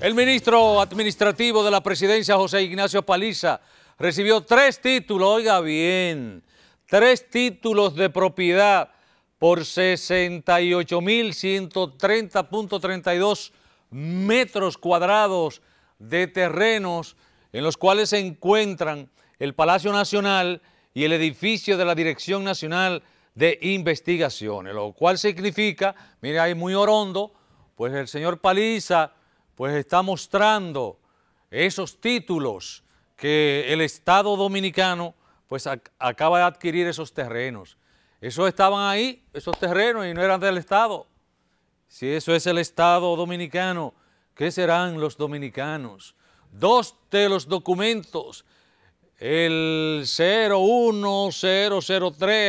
El ministro administrativo de la presidencia, José Ignacio Paliza, recibió tres títulos, oiga bien, tres títulos de propiedad por 68.130.32 metros cuadrados de terrenos en los cuales se encuentran el Palacio Nacional y el edificio de la Dirección Nacional de Investigaciones, lo cual significa, mire ahí muy orondo, pues el señor Paliza pues está mostrando esos títulos que el Estado dominicano pues acaba de adquirir esos terrenos. Esos estaban ahí, esos terrenos, y no eran del Estado. Si eso es el Estado dominicano, ¿qué serán los dominicanos? Dos de los documentos, el 01003,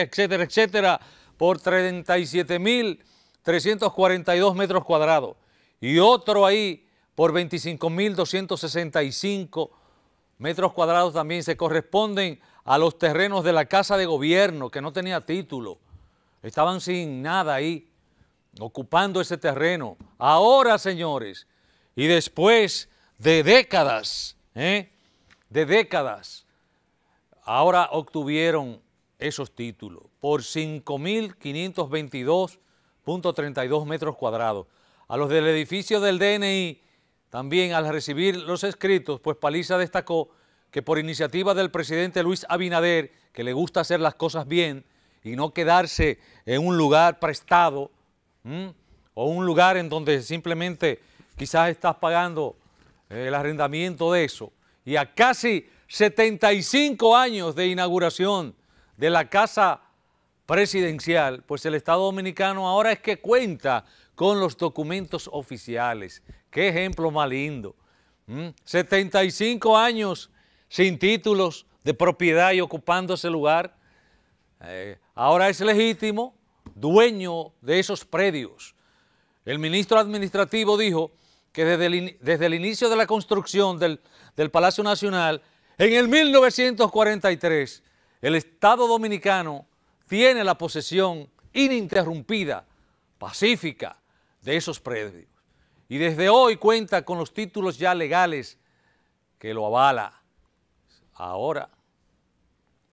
etcétera, etcétera, por 37.342 metros cuadrados. Y otro ahí, por 25.265 metros cuadrados también se corresponden a los terrenos de la Casa de Gobierno, que no tenía título. Estaban sin nada ahí, ocupando ese terreno. Ahora, señores, y después de décadas, ¿eh? de décadas, ahora obtuvieron esos títulos por 5.522.32 metros cuadrados. A los del edificio del DNI también al recibir los escritos, pues Paliza destacó que por iniciativa del presidente Luis Abinader, que le gusta hacer las cosas bien y no quedarse en un lugar prestado o un lugar en donde simplemente quizás estás pagando eh, el arrendamiento de eso. Y a casi 75 años de inauguración de la Casa presidencial, pues el Estado Dominicano ahora es que cuenta con los documentos oficiales. Qué ejemplo más lindo. 75 mm, años sin títulos de propiedad y ocupando ese lugar. Eh, ahora es legítimo dueño de esos predios. El ministro administrativo dijo que desde el, desde el inicio de la construcción del, del, Palacio Nacional, en el 1943, el Estado Dominicano tiene la posesión ininterrumpida, pacífica, de esos predios. Y desde hoy cuenta con los títulos ya legales que lo avala. Ahora